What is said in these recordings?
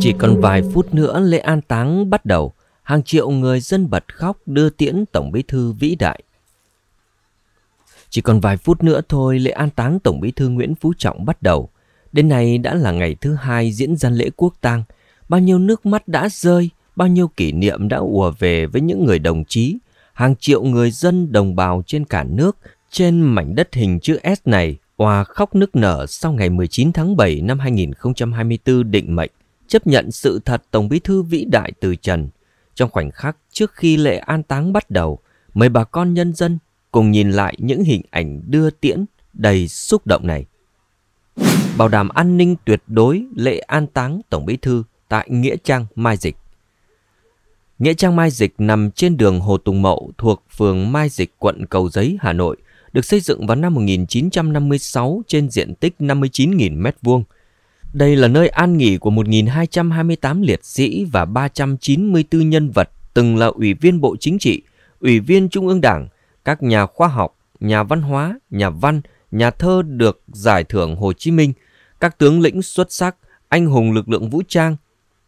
Chỉ còn vài phút nữa lễ an táng bắt đầu, hàng triệu người dân bật khóc đưa tiễn Tổng Bí Thư vĩ đại. Chỉ còn vài phút nữa thôi lễ an táng Tổng Bí Thư Nguyễn Phú Trọng bắt đầu. Đến nay đã là ngày thứ hai diễn ra lễ quốc tang. Bao nhiêu nước mắt đã rơi, bao nhiêu kỷ niệm đã ùa về với những người đồng chí. Hàng triệu người dân đồng bào trên cả nước, trên mảnh đất hình chữ S này, hòa khóc nức nở sau ngày 19 tháng 7 năm 2024 định mệnh chấp nhận sự thật Tổng Bí Thư vĩ đại từ trần. Trong khoảnh khắc trước khi lễ an táng bắt đầu, mời bà con nhân dân cùng nhìn lại những hình ảnh đưa tiễn đầy xúc động này. Bảo đảm an ninh tuyệt đối lễ an táng Tổng Bí Thư tại Nghĩa Trang Mai Dịch. Nghĩa Trang Mai Dịch nằm trên đường Hồ Tùng Mậu thuộc phường Mai Dịch, quận Cầu Giấy, Hà Nội, được xây dựng vào năm 1956 trên diện tích 59.000 m2 đây là nơi an nghỉ của 1.228 liệt sĩ và 394 nhân vật từng là ủy viên Bộ Chính trị, ủy viên Trung ương Đảng, các nhà khoa học, nhà văn hóa, nhà văn, nhà thơ được giải thưởng Hồ Chí Minh, các tướng lĩnh xuất sắc, anh hùng lực lượng vũ trang.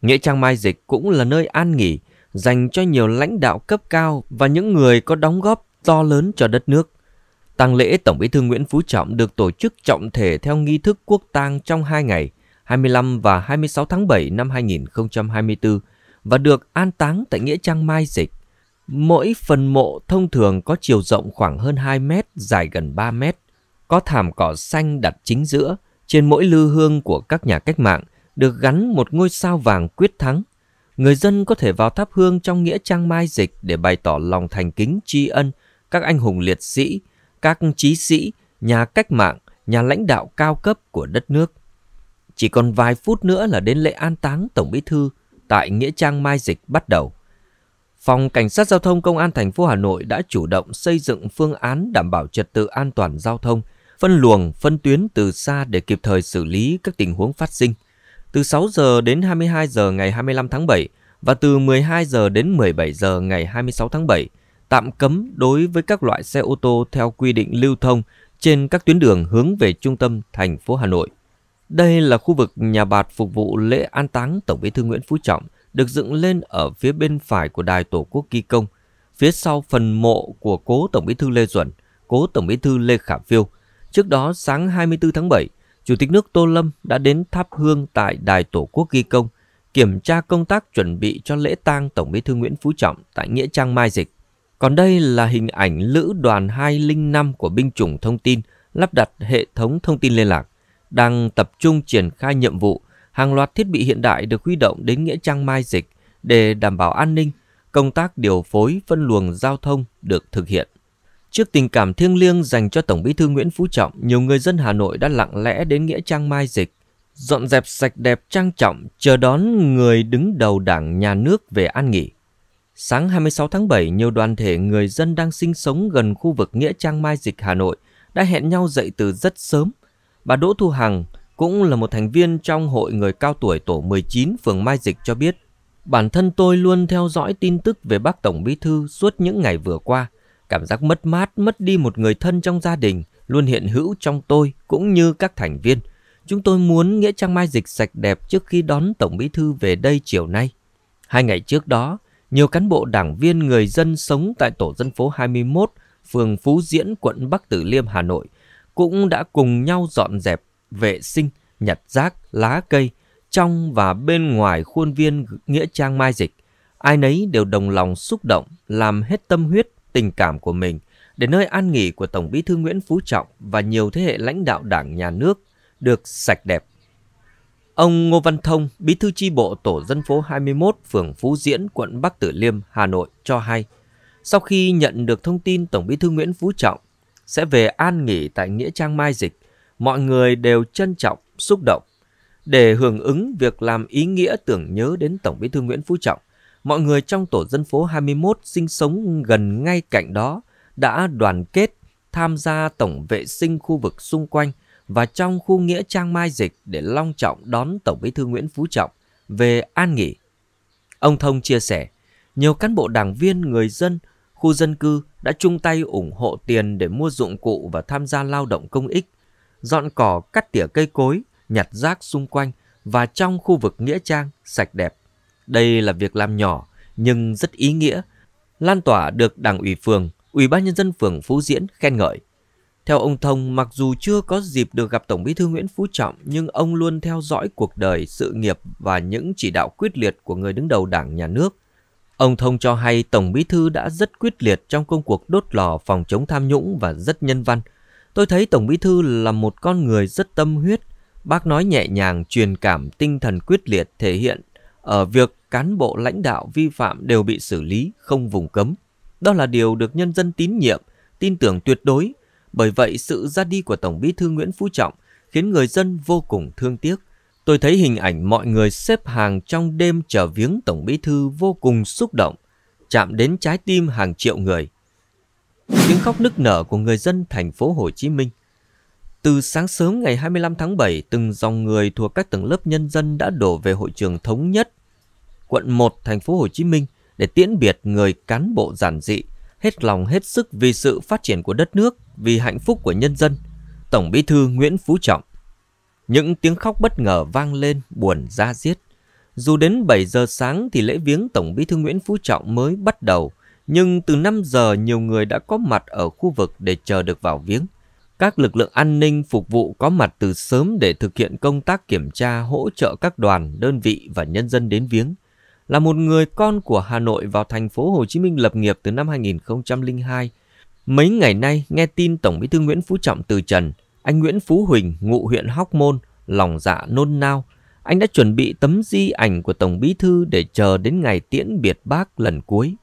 Nghĩa trang Mai Dịch cũng là nơi an nghỉ dành cho nhiều lãnh đạo cấp cao và những người có đóng góp to lớn cho đất nước. Tang lễ Tổng Bí thư Nguyễn Phú Trọng được tổ chức trọng thể theo nghi thức quốc tang trong hai ngày, 25 và 26 tháng 7 năm 2024 và được an táng tại Nghĩa Trang Mai Dịch. Mỗi phần mộ thông thường có chiều rộng khoảng hơn 2 mét, dài gần 3 mét, có thảm cỏ xanh đặt chính giữa. Trên mỗi lư hương của các nhà cách mạng được gắn một ngôi sao vàng quyết thắng. Người dân có thể vào thắp hương trong Nghĩa Trang Mai Dịch để bày tỏ lòng thành kính tri ân các anh hùng liệt sĩ, các trí sĩ, nhà cách mạng, nhà lãnh đạo cao cấp của đất nước. Chỉ còn vài phút nữa là đến lễ an táng Tổng Bí Thư tại Nghĩa Trang Mai Dịch bắt đầu. Phòng Cảnh sát Giao thông Công an thành phố Hà Nội đã chủ động xây dựng phương án đảm bảo trật tự an toàn giao thông, phân luồng, phân tuyến từ xa để kịp thời xử lý các tình huống phát sinh. Từ 6 giờ đến 22 giờ ngày 25 tháng 7 và từ 12 giờ đến 17 giờ ngày 26 tháng 7, tạm cấm đối với các loại xe ô tô theo quy định lưu thông trên các tuyến đường hướng về trung tâm thành phố Hà Nội. Đây là khu vực nhà bạt phục vụ lễ an táng Tổng bí thư Nguyễn Phú Trọng, được dựng lên ở phía bên phải của đài Tổ quốc Ghi Công, phía sau phần mộ của cố Tổng bí thư Lê Duẩn, cố Tổng bí thư Lê Khả Phiêu. Trước đó, sáng 24 tháng 7, Chủ tịch nước Tô Lâm đã đến tháp hương tại đài Tổ quốc Ghi Công, kiểm tra công tác chuẩn bị cho lễ tang Tổng bí thư Nguyễn Phú Trọng tại Nghĩa Trang Mai Dịch. Còn đây là hình ảnh Lữ đoàn 205 của binh chủng thông tin lắp đặt hệ thống thông tin liên lạc đang tập trung triển khai nhiệm vụ, hàng loạt thiết bị hiện đại được huy động đến Nghĩa Trang Mai Dịch để đảm bảo an ninh, công tác điều phối phân luồng giao thông được thực hiện. Trước tình cảm thiêng liêng dành cho Tổng Bí thư Nguyễn Phú Trọng, nhiều người dân Hà Nội đã lặng lẽ đến Nghĩa Trang Mai Dịch, dọn dẹp sạch đẹp trang trọng, chờ đón người đứng đầu đảng nhà nước về an nghỉ. Sáng 26 tháng 7, nhiều đoàn thể người dân đang sinh sống gần khu vực Nghĩa Trang Mai Dịch Hà Nội đã hẹn nhau dậy từ rất sớm – Bà Đỗ Thu Hằng cũng là một thành viên trong hội người cao tuổi tổ 19 phường Mai Dịch cho biết. Bản thân tôi luôn theo dõi tin tức về bác Tổng Bí Thư suốt những ngày vừa qua. Cảm giác mất mát, mất đi một người thân trong gia đình luôn hiện hữu trong tôi cũng như các thành viên. Chúng tôi muốn Nghĩa Trang Mai Dịch sạch đẹp trước khi đón Tổng Bí Thư về đây chiều nay. Hai ngày trước đó, nhiều cán bộ đảng viên người dân sống tại tổ dân phố 21, phường Phú Diễn, quận Bắc Tử Liêm, Hà Nội cũng đã cùng nhau dọn dẹp, vệ sinh, nhặt rác, lá cây trong và bên ngoài khuôn viên Nghĩa Trang Mai Dịch. Ai nấy đều đồng lòng xúc động, làm hết tâm huyết, tình cảm của mình để nơi an nghỉ của Tổng bí thư Nguyễn Phú Trọng và nhiều thế hệ lãnh đạo đảng nhà nước được sạch đẹp. Ông Ngô Văn Thông, bí thư chi bộ tổ dân phố 21, phường Phú Diễn, quận Bắc Tử Liêm, Hà Nội cho hay, sau khi nhận được thông tin Tổng bí thư Nguyễn Phú Trọng sẽ về an nghỉ tại Nghĩa Trang Mai Dịch, mọi người đều trân trọng, xúc động. Để hưởng ứng việc làm ý nghĩa tưởng nhớ đến Tổng bí thư Nguyễn Phú Trọng, mọi người trong tổ dân phố 21 sinh sống gần ngay cạnh đó đã đoàn kết tham gia tổng vệ sinh khu vực xung quanh và trong khu nghĩa trang Mai Dịch để long trọng đón Tổng bí thư Nguyễn Phú Trọng về an nghỉ. Ông Thông chia sẻ, nhiều cán bộ đảng viên, người dân khu dân cư đã chung tay ủng hộ tiền để mua dụng cụ và tham gia lao động công ích, dọn cỏ, cắt tỉa cây cối, nhặt rác xung quanh và trong khu vực nghĩa trang sạch đẹp. Đây là việc làm nhỏ nhưng rất ý nghĩa, lan tỏa được Đảng ủy phường, Ủy ban nhân dân phường Phú Diễn khen ngợi. Theo ông Thông, mặc dù chưa có dịp được gặp Tổng Bí thư Nguyễn Phú Trọng, nhưng ông luôn theo dõi cuộc đời, sự nghiệp và những chỉ đạo quyết liệt của người đứng đầu Đảng, Nhà nước – Ông Thông cho hay Tổng Bí Thư đã rất quyết liệt trong công cuộc đốt lò phòng chống tham nhũng và rất nhân văn. Tôi thấy Tổng Bí Thư là một con người rất tâm huyết. Bác nói nhẹ nhàng, truyền cảm, tinh thần quyết liệt thể hiện ở việc cán bộ lãnh đạo vi phạm đều bị xử lý, không vùng cấm. Đó là điều được nhân dân tín nhiệm, tin tưởng tuyệt đối. Bởi vậy, sự ra đi của Tổng Bí Thư Nguyễn Phú Trọng khiến người dân vô cùng thương tiếc. Tôi thấy hình ảnh mọi người xếp hàng trong đêm chờ viếng Tổng Bí Thư vô cùng xúc động, chạm đến trái tim hàng triệu người. Tiếng khóc nức nở của người dân thành phố Hồ Chí Minh. Từ sáng sớm ngày 25 tháng 7, từng dòng người thuộc các tầng lớp nhân dân đã đổ về hội trường thống nhất, quận 1, thành phố Hồ Chí Minh để tiễn biệt người cán bộ giản dị, hết lòng hết sức vì sự phát triển của đất nước, vì hạnh phúc của nhân dân. Tổng Bí thư Nguyễn Phú Trọng những tiếng khóc bất ngờ vang lên buồn ra diết. Dù đến 7 giờ sáng thì lễ viếng Tổng bí thư Nguyễn Phú Trọng mới bắt đầu, nhưng từ 5 giờ nhiều người đã có mặt ở khu vực để chờ được vào viếng. Các lực lượng an ninh phục vụ có mặt từ sớm để thực hiện công tác kiểm tra hỗ trợ các đoàn, đơn vị và nhân dân đến viếng. Là một người con của Hà Nội vào thành phố Hồ Chí Minh lập nghiệp từ năm 2002, mấy ngày nay nghe tin Tổng bí thư Nguyễn Phú Trọng từ trần – anh Nguyễn Phú Huỳnh, ngụ huyện Hóc Môn, lòng dạ nôn nao. Anh đã chuẩn bị tấm di ảnh của Tổng Bí Thư để chờ đến ngày tiễn biệt bác lần cuối.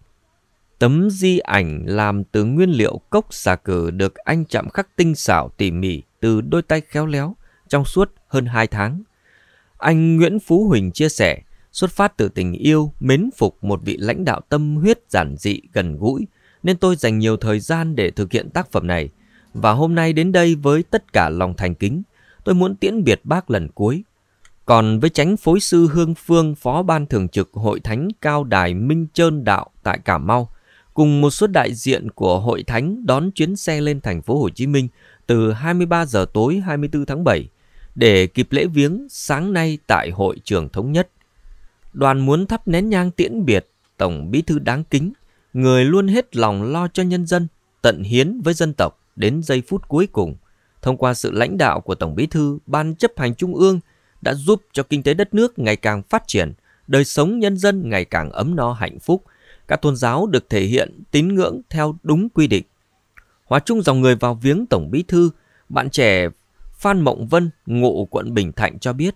Tấm di ảnh làm từ nguyên liệu cốc xà cừ được anh chạm khắc tinh xảo tỉ mỉ từ đôi tay khéo léo trong suốt hơn 2 tháng. Anh Nguyễn Phú Huỳnh chia sẻ, xuất phát từ tình yêu, mến phục một vị lãnh đạo tâm huyết giản dị gần gũi, nên tôi dành nhiều thời gian để thực hiện tác phẩm này – và hôm nay đến đây với tất cả lòng thành kính, tôi muốn tiễn biệt bác lần cuối. Còn với tránh phối sư Hương Phương, phó ban thường trực Hội Thánh Cao Đài Minh Trơn Đạo tại Cà Mau, cùng một số đại diện của Hội Thánh đón chuyến xe lên thành phố Hồ Chí Minh từ 23 giờ tối 24 tháng 7 để kịp lễ viếng sáng nay tại Hội trường Thống Nhất. Đoàn muốn thắp nén nhang tiễn biệt Tổng Bí thư đáng kính, người luôn hết lòng lo cho nhân dân, tận hiến với dân tộc đến giây phút cuối cùng, thông qua sự lãnh đạo của Tổng Bí thư, Ban chấp hành Trung ương đã giúp cho kinh tế đất nước ngày càng phát triển, đời sống nhân dân ngày càng ấm no hạnh phúc, các tôn giáo được thể hiện tín ngưỡng theo đúng quy định. Hóa chung dòng người vào viếng Tổng Bí thư, bạn trẻ Phan Mộng Vân, ngụ quận Bình Thạnh cho biết,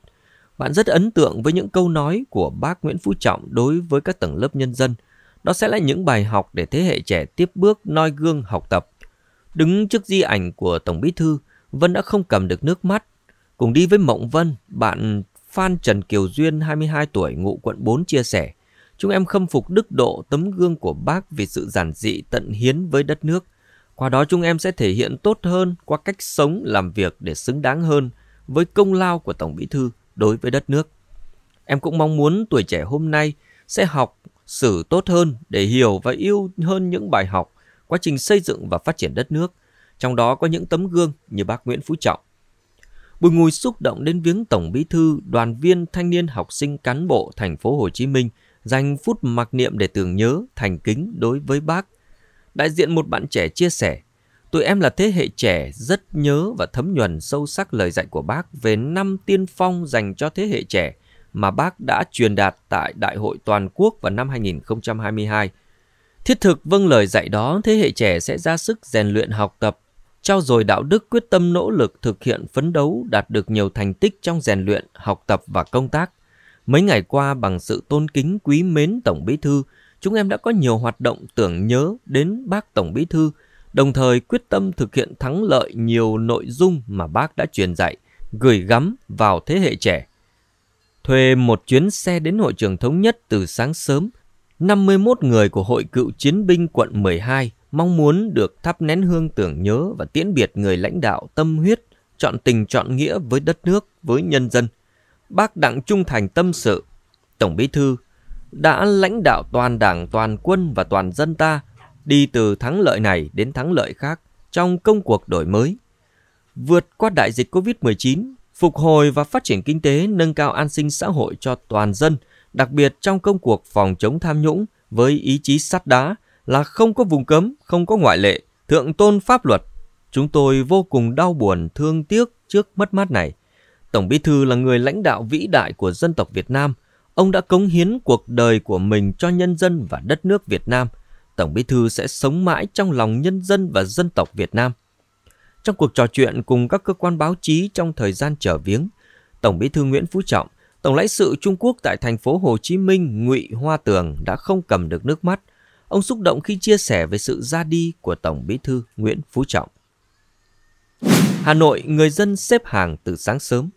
bạn rất ấn tượng với những câu nói của bác Nguyễn Phú Trọng đối với các tầng lớp nhân dân. Đó sẽ là những bài học để thế hệ trẻ tiếp bước noi gương học tập. Đứng trước di ảnh của Tổng Bí Thư, Vân đã không cầm được nước mắt. Cùng đi với Mộng Vân, bạn Phan Trần Kiều Duyên, 22 tuổi, ngụ quận 4 chia sẻ. Chúng em khâm phục đức độ tấm gương của bác vì sự giản dị tận hiến với đất nước. Qua đó chúng em sẽ thể hiện tốt hơn qua cách sống, làm việc để xứng đáng hơn với công lao của Tổng Bí Thư đối với đất nước. Em cũng mong muốn tuổi trẻ hôm nay sẽ học sử tốt hơn để hiểu và yêu hơn những bài học quá trình xây dựng và phát triển đất nước, trong đó có những tấm gương như bác Nguyễn Phú Trọng. Bùi Ngùi xúc động đến viếng Tổng Bí thư, đoàn viên, thanh niên, học sinh, cán bộ thành phố Hồ Chí Minh dành phút mặc niệm để tưởng nhớ, thành kính đối với bác. Đại diện một bạn trẻ chia sẻ, tụi em là thế hệ trẻ rất nhớ và thấm nhuần sâu sắc lời dạy của bác về năm tiên phong dành cho thế hệ trẻ mà bác đã truyền đạt tại Đại hội Toàn quốc vào năm 2022 Thiết thực vâng lời dạy đó, thế hệ trẻ sẽ ra sức rèn luyện học tập, trao dồi đạo đức quyết tâm nỗ lực thực hiện phấn đấu đạt được nhiều thành tích trong rèn luyện, học tập và công tác. Mấy ngày qua bằng sự tôn kính quý mến Tổng Bí Thư, chúng em đã có nhiều hoạt động tưởng nhớ đến bác Tổng Bí Thư, đồng thời quyết tâm thực hiện thắng lợi nhiều nội dung mà bác đã truyền dạy, gửi gắm vào thế hệ trẻ. Thuê một chuyến xe đến hội trường thống nhất từ sáng sớm, 51 người của Hội cựu chiến binh quận 12 mong muốn được thắp nén hương tưởng nhớ và tiễn biệt người lãnh đạo tâm huyết, chọn tình chọn nghĩa với đất nước, với nhân dân. Bác Đặng Trung Thành tâm sự, Tổng Bí Thư đã lãnh đạo toàn đảng, toàn quân và toàn dân ta đi từ thắng lợi này đến thắng lợi khác trong công cuộc đổi mới. Vượt qua đại dịch COVID-19, phục hồi và phát triển kinh tế, nâng cao an sinh xã hội cho toàn dân – đặc biệt trong công cuộc phòng chống tham nhũng với ý chí sắt đá là không có vùng cấm, không có ngoại lệ, thượng tôn pháp luật. Chúng tôi vô cùng đau buồn, thương tiếc trước mất mát này. Tổng Bí Thư là người lãnh đạo vĩ đại của dân tộc Việt Nam. Ông đã cống hiến cuộc đời của mình cho nhân dân và đất nước Việt Nam. Tổng Bí Thư sẽ sống mãi trong lòng nhân dân và dân tộc Việt Nam. Trong cuộc trò chuyện cùng các cơ quan báo chí trong thời gian trở viếng, Tổng Bí Thư Nguyễn Phú Trọng Tổng lãnh sự Trung Quốc tại thành phố Hồ Chí Minh Ngụy Hoa Tường đã không cầm được nước mắt. Ông xúc động khi chia sẻ về sự ra đi của Tổng Bí thư Nguyễn Phú Trọng. Hà Nội, người dân xếp hàng từ sáng sớm.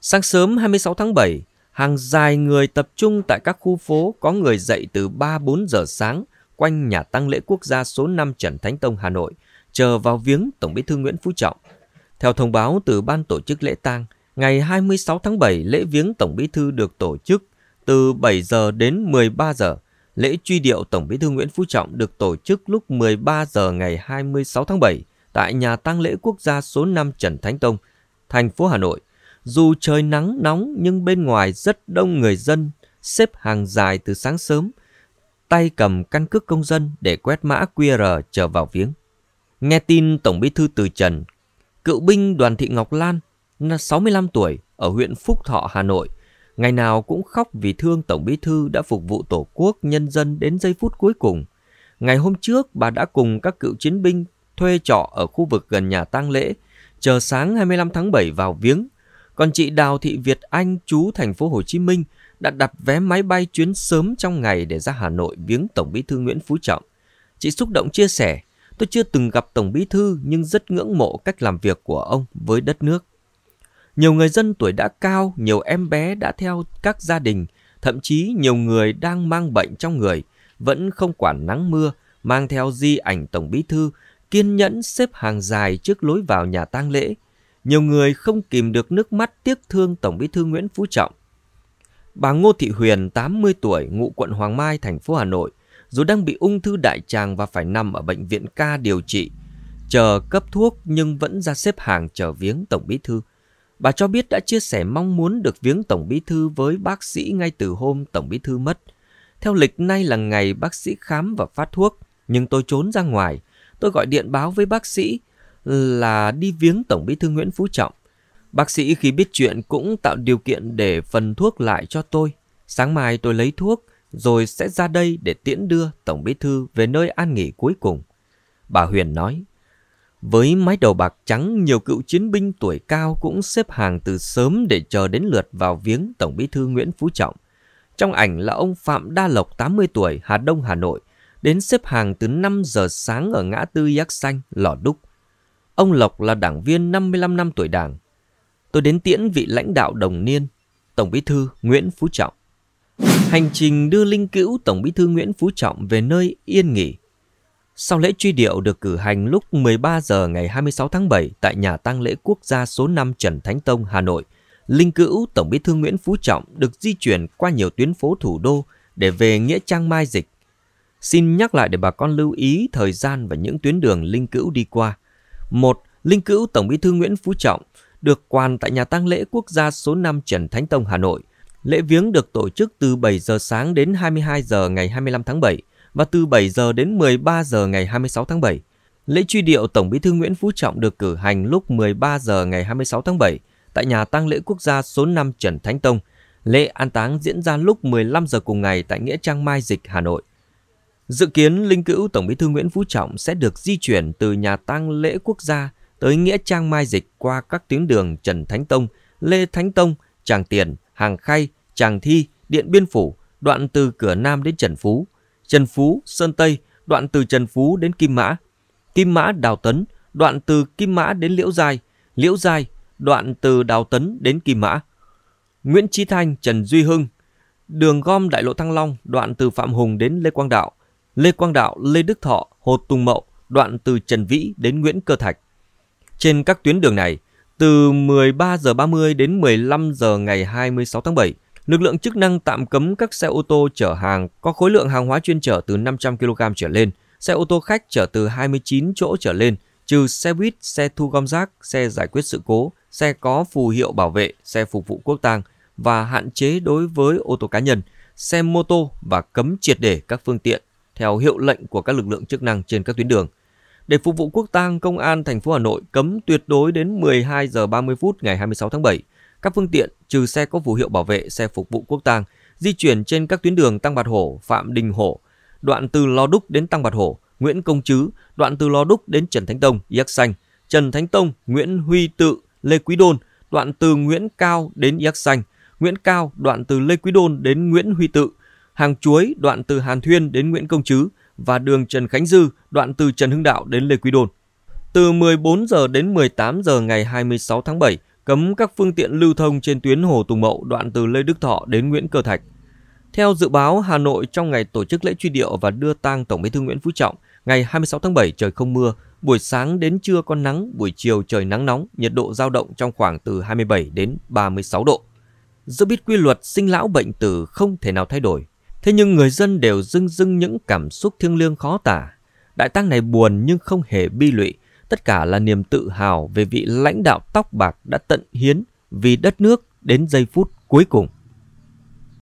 Sáng sớm 26 tháng 7, hàng dài người tập trung tại các khu phố có người dậy từ 3-4 giờ sáng quanh nhà tăng lễ quốc gia số 5 Trần Thánh Tông Hà Nội, chờ vào viếng Tổng Bí thư Nguyễn Phú Trọng. Theo thông báo từ ban tổ chức lễ tang, Ngày 26 tháng 7, lễ viếng Tổng Bí Thư được tổ chức từ 7 giờ đến 13 giờ. Lễ truy điệu Tổng Bí Thư Nguyễn Phú Trọng được tổ chức lúc 13 giờ ngày 26 tháng 7 tại nhà tang lễ quốc gia số 5 Trần Thánh Tông, thành phố Hà Nội. Dù trời nắng nóng nhưng bên ngoài rất đông người dân xếp hàng dài từ sáng sớm, tay cầm căn cước công dân để quét mã QR chờ vào viếng. Nghe tin Tổng Bí Thư từ Trần, cựu binh Đoàn Thị Ngọc Lan 65 tuổi, ở huyện Phúc Thọ, Hà Nội, ngày nào cũng khóc vì thương Tổng Bí Thư đã phục vụ Tổ quốc, nhân dân đến giây phút cuối cùng. Ngày hôm trước, bà đã cùng các cựu chiến binh thuê trọ ở khu vực gần nhà tang lễ, chờ sáng 25 tháng 7 vào viếng. Còn chị Đào Thị Việt Anh, chú thành phố Hồ Chí Minh, đã đặt vé máy bay chuyến sớm trong ngày để ra Hà Nội viếng Tổng Bí Thư Nguyễn Phú Trọng. Chị xúc động chia sẻ, tôi chưa từng gặp Tổng Bí Thư nhưng rất ngưỡng mộ cách làm việc của ông với đất nước. Nhiều người dân tuổi đã cao, nhiều em bé đã theo các gia đình, thậm chí nhiều người đang mang bệnh trong người, vẫn không quản nắng mưa, mang theo di ảnh Tổng Bí Thư, kiên nhẫn xếp hàng dài trước lối vào nhà tang lễ. Nhiều người không kìm được nước mắt tiếc thương Tổng Bí Thư Nguyễn Phú Trọng. Bà Ngô Thị Huyền, 80 tuổi, ngụ quận Hoàng Mai, thành phố Hà Nội, dù đang bị ung thư đại tràng và phải nằm ở bệnh viện ca điều trị, chờ cấp thuốc nhưng vẫn ra xếp hàng chờ viếng Tổng Bí Thư. Bà cho biết đã chia sẻ mong muốn được viếng Tổng Bí Thư với bác sĩ ngay từ hôm Tổng Bí Thư mất. Theo lịch nay là ngày bác sĩ khám và phát thuốc, nhưng tôi trốn ra ngoài. Tôi gọi điện báo với bác sĩ là đi viếng Tổng Bí Thư Nguyễn Phú Trọng. Bác sĩ khi biết chuyện cũng tạo điều kiện để phần thuốc lại cho tôi. Sáng mai tôi lấy thuốc, rồi sẽ ra đây để tiễn đưa Tổng Bí Thư về nơi an nghỉ cuối cùng. Bà Huyền nói, với mái đầu bạc trắng, nhiều cựu chiến binh tuổi cao cũng xếp hàng từ sớm để chờ đến lượt vào viếng Tổng bí thư Nguyễn Phú Trọng. Trong ảnh là ông Phạm Đa Lộc 80 tuổi, Hà Đông, Hà Nội, đến xếp hàng từ 5 giờ sáng ở ngã tư Giác Xanh, Lò Đúc. Ông Lộc là đảng viên 55 năm tuổi đảng. Tôi đến tiễn vị lãnh đạo đồng niên, Tổng bí thư Nguyễn Phú Trọng. Hành trình đưa linh cữu Tổng bí thư Nguyễn Phú Trọng về nơi yên nghỉ sau lễ truy điệu được cử hành lúc 13 giờ ngày 26 tháng 7 tại nhà tang lễ quốc gia số 5 Trần Thánh Tông, Hà Nội, linh cữu Tổng Bí thư Nguyễn Phú Trọng được di chuyển qua nhiều tuyến phố thủ đô để về nghĩa trang Mai Dịch. Xin nhắc lại để bà con lưu ý thời gian và những tuyến đường linh cữu đi qua. một Linh cữu Tổng Bí thư Nguyễn Phú Trọng được quan tại nhà tang lễ quốc gia số 5 Trần Thánh Tông Hà Nội. Lễ viếng được tổ chức từ 7 giờ sáng đến 22 giờ ngày 25 tháng 7 và từ 7 giờ đến 13 giờ ngày 26 tháng 7. Lễ truy điệu Tổng Bí thư Nguyễn Phú Trọng được cử hành lúc 13 giờ ngày 26 tháng 7 tại nhà tang lễ quốc gia số 5 Trần Thánh Tông. Lễ an táng diễn ra lúc 15 giờ cùng ngày tại nghĩa trang Mai Dịch, Hà Nội. Dự kiến linh cữu Tổng Bí thư Nguyễn Phú Trọng sẽ được di chuyển từ nhà tang lễ quốc gia tới nghĩa trang Mai Dịch qua các tuyến đường Trần Thánh Tông, Lê Thánh Tông, Tràng Tiền, Hàng Khay, Tràng Thi, Điện Biên Phủ, đoạn từ cửa Nam đến Trần Phú, Trần Phú, Sơn Tây, đoạn từ Trần Phú đến Kim Mã, Kim Mã, Đào Tấn, đoạn từ Kim Mã đến Liễu Giai, Liễu Giai, đoạn từ Đào Tấn đến Kim Mã. Nguyễn Chí Thanh, Trần Duy Hưng, đường gom đại lộ Thăng Long, đoạn từ Phạm Hùng đến Lê Quang Đạo, Lê Quang Đạo, Lê Đức Thọ, Hồ Tùng Mậu, đoạn từ Trần Vĩ đến Nguyễn Cơ Thạch. Trên các tuyến đường này, từ 13 giờ 30 đến 15 giờ ngày 26 tháng 7, lực lượng chức năng tạm cấm các xe ô tô chở hàng có khối lượng hàng hóa chuyên chở từ 500 kg trở lên, xe ô tô khách chở từ 29 chỗ trở lên, trừ xe buýt, xe thu gom rác, xe giải quyết sự cố, xe có phù hiệu bảo vệ, xe phục vụ quốc tang và hạn chế đối với ô tô cá nhân, xe mô tô và cấm triệt để các phương tiện theo hiệu lệnh của các lực lượng chức năng trên các tuyến đường. Để phục vụ quốc tang, Công an thành phố Hà Nội cấm tuyệt đối đến 12 giờ 30 phút ngày 26 tháng 7 các phương tiện trừ xe có phù hiệu bảo vệ, xe phục vụ quốc tang di chuyển trên các tuyến đường Tăng Bạt Hổ, Phạm Đình Hổ, đoạn từ Lò Đúc đến Tăng Bạt Hổ, Nguyễn Công Trứ, đoạn từ Lò Đúc đến Trần Thánh Tông, Yác Xanh, Trần Thánh Tông, Nguyễn Huy Tự, Lê Quý Đôn, đoạn từ Nguyễn Cao đến Yác Xanh, Nguyễn Cao đoạn từ Lê Quý Đôn đến Nguyễn Huy Tự, Hàng Chuối đoạn từ Hàn Thuyên đến Nguyễn Công Trứ và đường Trần Khánh Dư đoạn từ Trần Hưng Đạo đến Lê Quý Đôn. Từ 14 giờ đến 18 giờ ngày 26 tháng 7, cấm các phương tiện lưu thông trên tuyến Hồ Tùng Mậu đoạn từ Lê Đức Thọ đến Nguyễn Cơ Thạch. Theo dự báo, Hà Nội trong ngày tổ chức lễ truy điệu và đưa tang Tổng Bí thư Nguyễn Phú Trọng, ngày 26 tháng 7 trời không mưa, buổi sáng đến trưa có nắng, buổi chiều trời nắng nóng, nhiệt độ dao động trong khoảng từ 27 đến 36 độ. Dẫu biết quy luật sinh lão bệnh tử không thể nào thay đổi, thế nhưng người dân đều dưng dưng những cảm xúc thiêng liêng khó tả. Đại tang này buồn nhưng không hề bi lụy, Tất cả là niềm tự hào về vị lãnh đạo tóc bạc đã tận hiến vì đất nước đến giây phút cuối cùng.